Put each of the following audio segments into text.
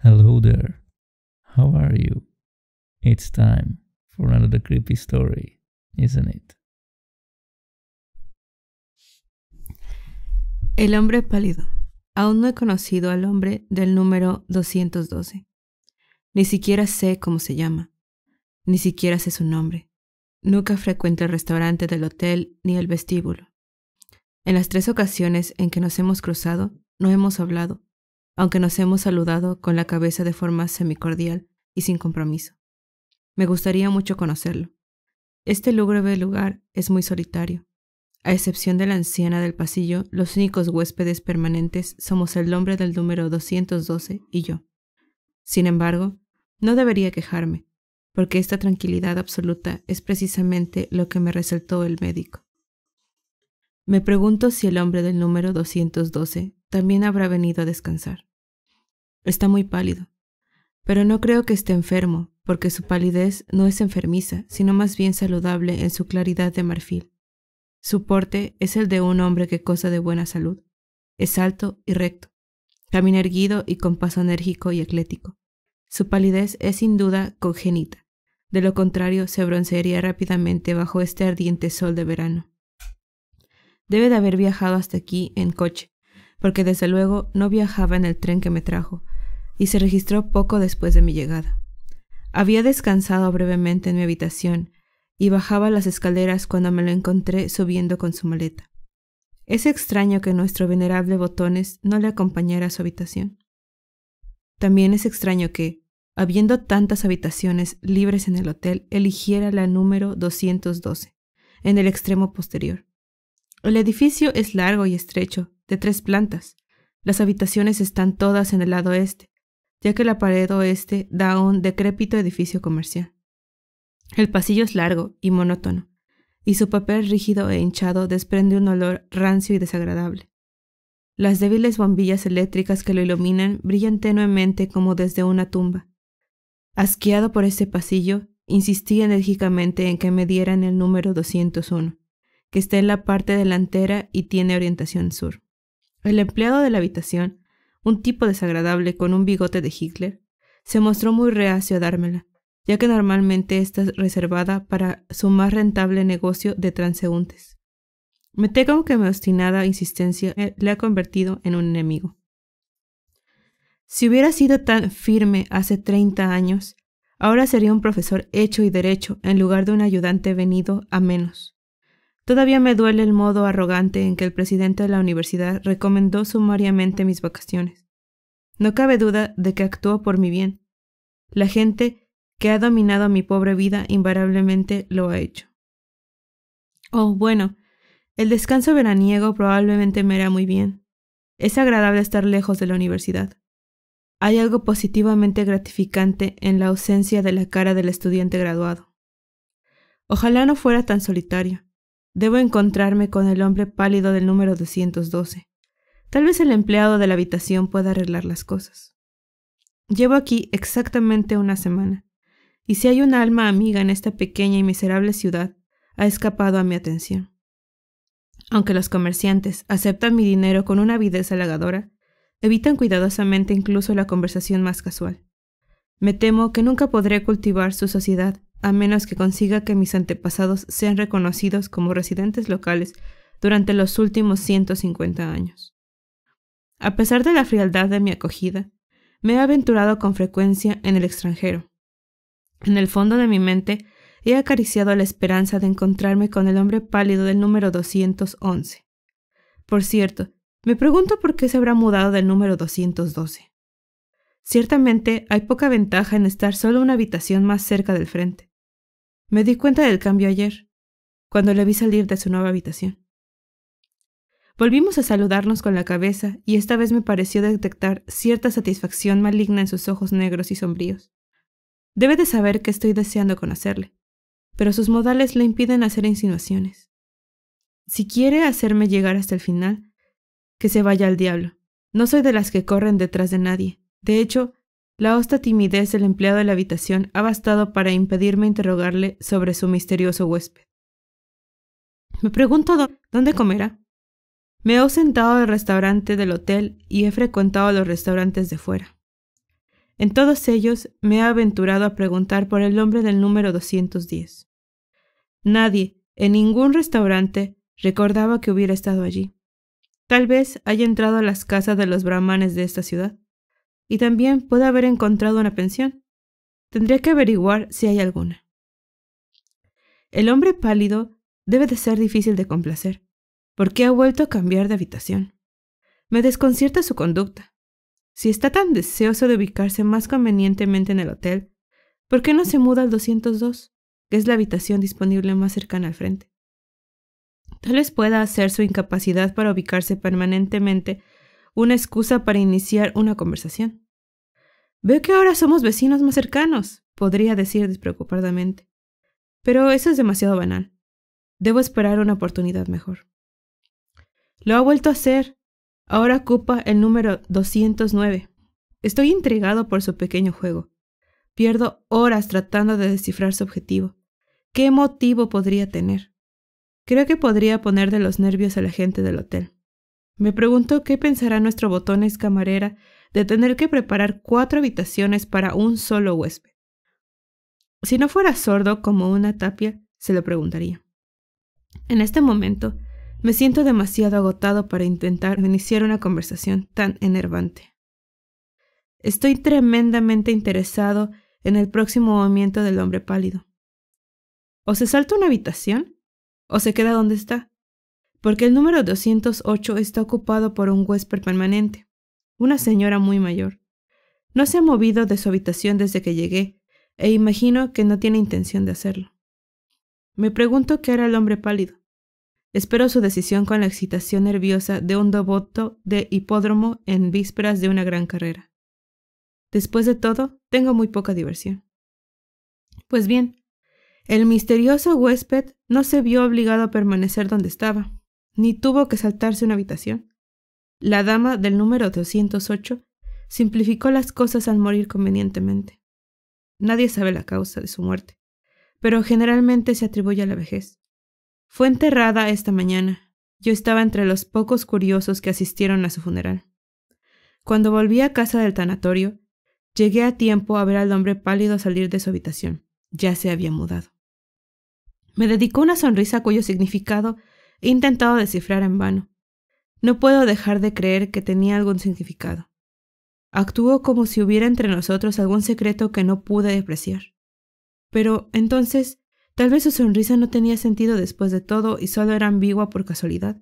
Hello there. How are you? It's time for another creepy story, isn't it? El hombre pálido. Aún no he conocido al hombre del número 212. Ni siquiera sé cómo se llama. Ni siquiera sé su nombre. Nunca frecuento el restaurante del hotel ni el vestíbulo. En las tres ocasiones en que nos hemos cruzado, no hemos hablado, aunque nos hemos saludado con la cabeza de forma semicordial y sin compromiso. Me gustaría mucho conocerlo. Este lúgubre lugar es muy solitario. A excepción de la anciana del pasillo, los únicos huéspedes permanentes somos el hombre del número 212 y yo. Sin embargo, no debería quejarme, porque esta tranquilidad absoluta es precisamente lo que me resaltó el médico. Me pregunto si el hombre del número 212 también habrá venido a descansar. Está muy pálido. Pero no creo que esté enfermo, porque su palidez no es enfermiza, sino más bien saludable en su claridad de marfil. Su porte es el de un hombre que goza de buena salud. Es alto y recto. Camina erguido y con paso enérgico y eclético. Su palidez es sin duda congénita. De lo contrario, se broncearía rápidamente bajo este ardiente sol de verano. Debe de haber viajado hasta aquí en coche, porque desde luego no viajaba en el tren que me trajo, y se registró poco después de mi llegada. Había descansado brevemente en mi habitación y bajaba las escaleras cuando me lo encontré subiendo con su maleta. Es extraño que nuestro venerable Botones no le acompañara a su habitación. También es extraño que, habiendo tantas habitaciones libres en el hotel, eligiera la número 212, en el extremo posterior. El edificio es largo y estrecho, de tres plantas. Las habitaciones están todas en el lado este, ya que la pared oeste da a un decrépito edificio comercial. El pasillo es largo y monótono, y su papel rígido e hinchado desprende un olor rancio y desagradable. Las débiles bombillas eléctricas que lo iluminan brillan tenuemente como desde una tumba. Asqueado por este pasillo, insistí enérgicamente en que me dieran el número 201, que está en la parte delantera y tiene orientación sur. El empleado de la habitación un tipo desagradable con un bigote de Hitler, se mostró muy reacio a dármela, ya que normalmente está reservada para su más rentable negocio de transeúntes. Me temo que mi obstinada insistencia eh, le ha convertido en un enemigo. Si hubiera sido tan firme hace 30 años, ahora sería un profesor hecho y derecho en lugar de un ayudante venido a menos. Todavía me duele el modo arrogante en que el presidente de la universidad recomendó sumariamente mis vacaciones. No cabe duda de que actuó por mi bien. La gente que ha dominado mi pobre vida invariablemente lo ha hecho. Oh, bueno, el descanso veraniego probablemente me hará muy bien. Es agradable estar lejos de la universidad. Hay algo positivamente gratificante en la ausencia de la cara del estudiante graduado. Ojalá no fuera tan solitario. Debo encontrarme con el hombre pálido del número 212. Tal vez el empleado de la habitación pueda arreglar las cosas. Llevo aquí exactamente una semana, y si hay un alma amiga en esta pequeña y miserable ciudad, ha escapado a mi atención. Aunque los comerciantes aceptan mi dinero con una avidez halagadora, evitan cuidadosamente incluso la conversación más casual. Me temo que nunca podré cultivar su sociedad a menos que consiga que mis antepasados sean reconocidos como residentes locales durante los últimos 150 años. A pesar de la frialdad de mi acogida, me he aventurado con frecuencia en el extranjero. En el fondo de mi mente he acariciado la esperanza de encontrarme con el hombre pálido del número 211. Por cierto, me pregunto por qué se habrá mudado del número 212. Ciertamente hay poca ventaja en estar solo una habitación más cerca del frente. Me di cuenta del cambio ayer, cuando le vi salir de su nueva habitación. Volvimos a saludarnos con la cabeza y esta vez me pareció detectar cierta satisfacción maligna en sus ojos negros y sombríos. Debe de saber que estoy deseando conocerle, pero sus modales le impiden hacer insinuaciones. Si quiere hacerme llegar hasta el final, que se vaya al diablo. No soy de las que corren detrás de nadie. De hecho, la hosta timidez del empleado de la habitación ha bastado para impedirme interrogarle sobre su misterioso huésped. Me pregunto dónde comerá. Me he ausentado al restaurante del hotel y he frecuentado los restaurantes de fuera. En todos ellos me he aventurado a preguntar por el hombre del número 210. Nadie, en ningún restaurante, recordaba que hubiera estado allí. Tal vez haya entrado a las casas de los brahmanes de esta ciudad y también puede haber encontrado una pensión. Tendría que averiguar si hay alguna. El hombre pálido debe de ser difícil de complacer, porque ha vuelto a cambiar de habitación. Me desconcierta su conducta. Si está tan deseoso de ubicarse más convenientemente en el hotel, ¿por qué no se muda al 202, que es la habitación disponible más cercana al frente? Tal vez pueda hacer su incapacidad para ubicarse permanentemente una excusa para iniciar una conversación. Veo que ahora somos vecinos más cercanos, podría decir despreocupadamente. Pero eso es demasiado banal. Debo esperar una oportunidad mejor. Lo ha vuelto a hacer. Ahora ocupa el número 209. Estoy intrigado por su pequeño juego. Pierdo horas tratando de descifrar su objetivo. ¿Qué motivo podría tener? Creo que podría poner de los nervios a la gente del hotel. Me pregunto qué pensará nuestro botones camarera de tener que preparar cuatro habitaciones para un solo huésped. Si no fuera sordo como una tapia, se lo preguntaría. En este momento, me siento demasiado agotado para intentar iniciar una conversación tan enervante. Estoy tremendamente interesado en el próximo movimiento del hombre pálido. O se salta una habitación, o se queda donde está porque el número 208 está ocupado por un huésped permanente, una señora muy mayor. No se ha movido de su habitación desde que llegué, e imagino que no tiene intención de hacerlo. Me pregunto qué era el hombre pálido. Espero su decisión con la excitación nerviosa de un devoto de hipódromo en vísperas de una gran carrera. Después de todo, tengo muy poca diversión. Pues bien, el misterioso huésped no se vio obligado a permanecer donde estaba ni tuvo que saltarse una habitación. La dama del número 208 simplificó las cosas al morir convenientemente. Nadie sabe la causa de su muerte, pero generalmente se atribuye a la vejez. Fue enterrada esta mañana. Yo estaba entre los pocos curiosos que asistieron a su funeral. Cuando volví a casa del tanatorio, llegué a tiempo a ver al hombre pálido salir de su habitación. Ya se había mudado. Me dedicó una sonrisa cuyo significado He intentado descifrar en vano. No puedo dejar de creer que tenía algún significado. Actuó como si hubiera entre nosotros algún secreto que no pude despreciar. Pero entonces, tal vez su sonrisa no tenía sentido después de todo y solo era ambigua por casualidad,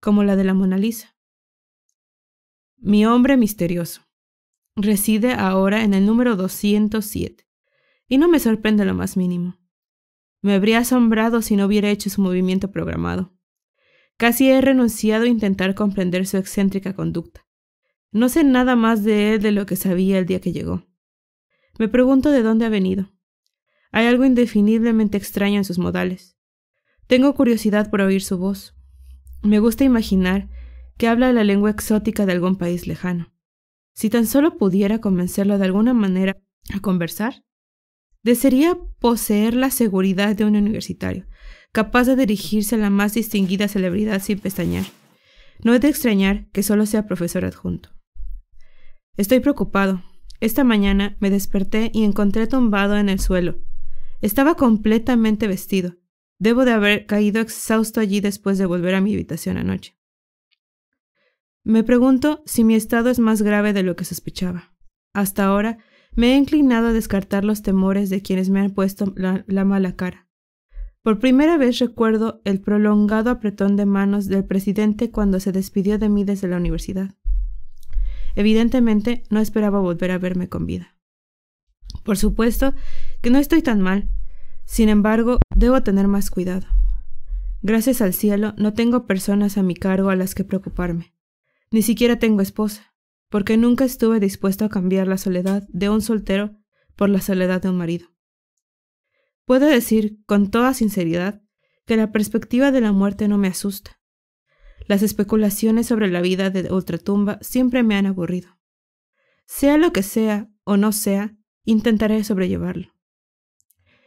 como la de la Mona Lisa. Mi hombre misterioso. Reside ahora en el número 207, y no me sorprende lo más mínimo. Me habría asombrado si no hubiera hecho su movimiento programado. Casi he renunciado a intentar comprender su excéntrica conducta. No sé nada más de él de lo que sabía el día que llegó. Me pregunto de dónde ha venido. Hay algo indefiniblemente extraño en sus modales. Tengo curiosidad por oír su voz. Me gusta imaginar que habla la lengua exótica de algún país lejano. Si tan solo pudiera convencerlo de alguna manera a conversar, desearía poseer la seguridad de un universitario, capaz de dirigirse a la más distinguida celebridad sin pestañear. No es de extrañar que solo sea profesor adjunto. Estoy preocupado. Esta mañana me desperté y encontré tumbado en el suelo. Estaba completamente vestido. Debo de haber caído exhausto allí después de volver a mi habitación anoche. Me pregunto si mi estado es más grave de lo que sospechaba. Hasta ahora me he inclinado a descartar los temores de quienes me han puesto la mala cara por primera vez recuerdo el prolongado apretón de manos del presidente cuando se despidió de mí desde la universidad. Evidentemente no esperaba volver a verme con vida. Por supuesto que no estoy tan mal. Sin embargo, debo tener más cuidado. Gracias al cielo no tengo personas a mi cargo a las que preocuparme. Ni siquiera tengo esposa, porque nunca estuve dispuesto a cambiar la soledad de un soltero por la soledad de un marido. Puedo decir con toda sinceridad que la perspectiva de la muerte no me asusta. Las especulaciones sobre la vida de ultratumba siempre me han aburrido. Sea lo que sea o no sea, intentaré sobrellevarlo.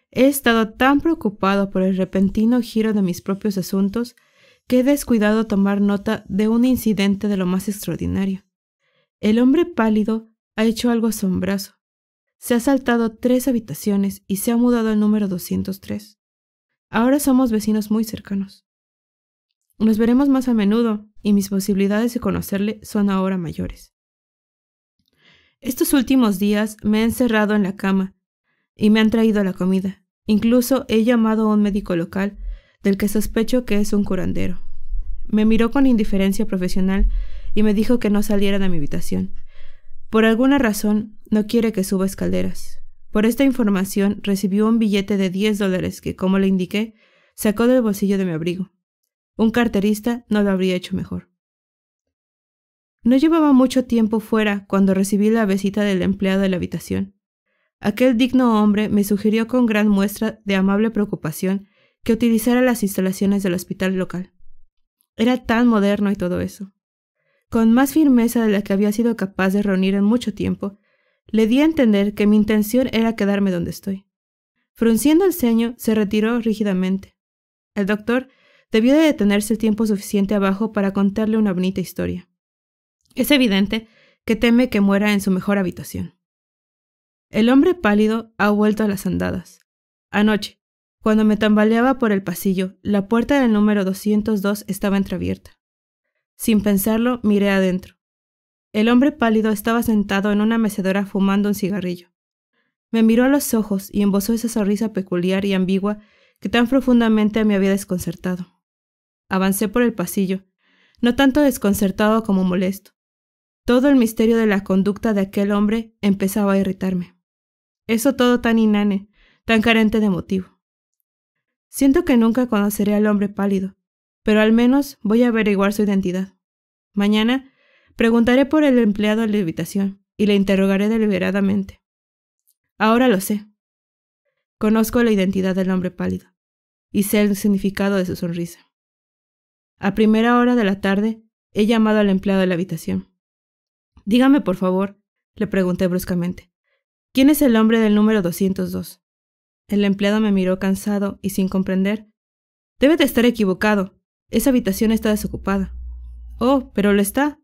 He estado tan preocupado por el repentino giro de mis propios asuntos que he descuidado tomar nota de un incidente de lo más extraordinario. El hombre pálido ha hecho algo asombroso. Se ha saltado tres habitaciones y se ha mudado al número 203. Ahora somos vecinos muy cercanos. Nos veremos más a menudo y mis posibilidades de conocerle son ahora mayores. Estos últimos días me he encerrado en la cama y me han traído la comida. Incluso he llamado a un médico local, del que sospecho que es un curandero. Me miró con indiferencia profesional y me dijo que no saliera de mi habitación, por alguna razón, no quiere que suba escaleras. Por esta información recibió un billete de 10 dólares que, como le indiqué, sacó del bolsillo de mi abrigo. Un carterista no lo habría hecho mejor. No llevaba mucho tiempo fuera cuando recibí la visita del empleado de la habitación. Aquel digno hombre me sugirió con gran muestra de amable preocupación que utilizara las instalaciones del hospital local. Era tan moderno y todo eso con más firmeza de la que había sido capaz de reunir en mucho tiempo, le di a entender que mi intención era quedarme donde estoy. Frunciendo el ceño, se retiró rígidamente. El doctor debió de detenerse el tiempo suficiente abajo para contarle una bonita historia. Es evidente que teme que muera en su mejor habitación. El hombre pálido ha vuelto a las andadas. Anoche, cuando me tambaleaba por el pasillo, la puerta del número 202 estaba entreabierta. Sin pensarlo, miré adentro. El hombre pálido estaba sentado en una mecedora fumando un cigarrillo. Me miró a los ojos y embozó esa sonrisa peculiar y ambigua que tan profundamente me había desconcertado. Avancé por el pasillo, no tanto desconcertado como molesto. Todo el misterio de la conducta de aquel hombre empezaba a irritarme. Eso todo tan inane, tan carente de motivo. Siento que nunca conoceré al hombre pálido, pero al menos voy a averiguar su identidad. Mañana preguntaré por el empleado de la habitación y le interrogaré deliberadamente. Ahora lo sé. Conozco la identidad del hombre pálido y sé el significado de su sonrisa. A primera hora de la tarde he llamado al empleado de la habitación. Dígame, por favor, le pregunté bruscamente, ¿quién es el hombre del número 202? El empleado me miró cansado y sin comprender. Debe de estar equivocado, esa habitación está desocupada. Oh, pero lo está.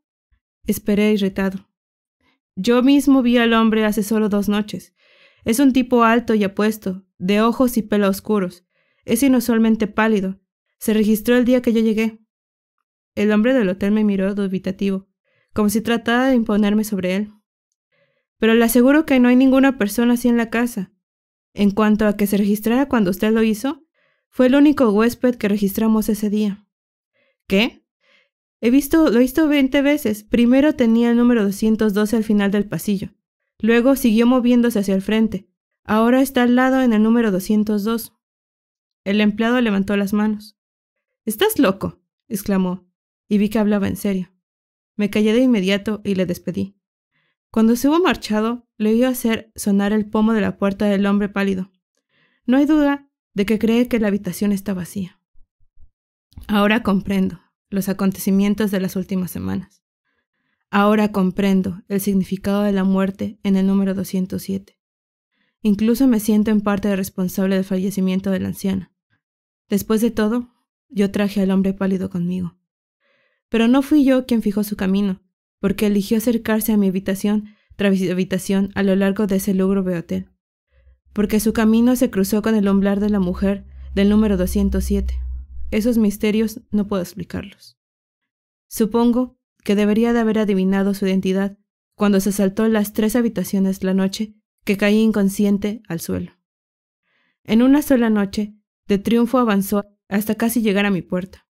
Esperé irritado. Yo mismo vi al hombre hace solo dos noches. Es un tipo alto y apuesto, de ojos y pelo oscuros. Es inusualmente pálido. Se registró el día que yo llegué. El hombre del hotel me miró dubitativo, como si tratara de imponerme sobre él. Pero le aseguro que no hay ninguna persona así en la casa. En cuanto a que se registrara cuando usted lo hizo, fue el único huésped que registramos ese día. ¿Qué? He visto, lo he visto veinte veces. Primero tenía el número 212 al final del pasillo. Luego siguió moviéndose hacia el frente. Ahora está al lado en el número 202. El empleado levantó las manos. ¿Estás loco? exclamó, y vi que hablaba en serio. Me callé de inmediato y le despedí. Cuando se hubo marchado, le oí hacer sonar el pomo de la puerta del hombre pálido. No hay duda de que cree que la habitación está vacía. Ahora comprendo los acontecimientos de las últimas semanas. Ahora comprendo el significado de la muerte en el número 207. Incluso me siento en parte responsable del fallecimiento de la anciana. Después de todo, yo traje al hombre pálido conmigo. Pero no fui yo quien fijó su camino, porque eligió acercarse a mi habitación habitación a lo largo de ese lugro hotel, porque su camino se cruzó con el homblar de la mujer del número 207. Esos misterios no puedo explicarlos. Supongo que debería de haber adivinado su identidad cuando se saltó las tres habitaciones la noche que caí inconsciente al suelo. En una sola noche, de triunfo avanzó hasta casi llegar a mi puerta.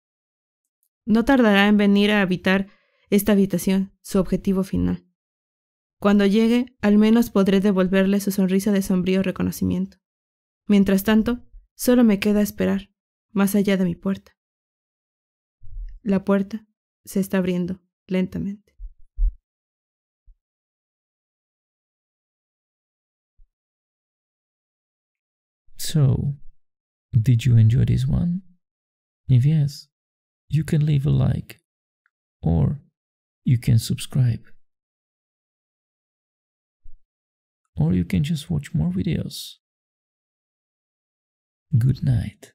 No tardará en venir a habitar esta habitación, su objetivo final. Cuando llegue, al menos podré devolverle su sonrisa de sombrío reconocimiento. Mientras tanto, solo me queda esperar. más allá de mi puerta. La puerta se está abriendo lentamente. So, did you enjoy this one? If yes, you can leave a like or you can subscribe. Or you can just watch more videos. Good night.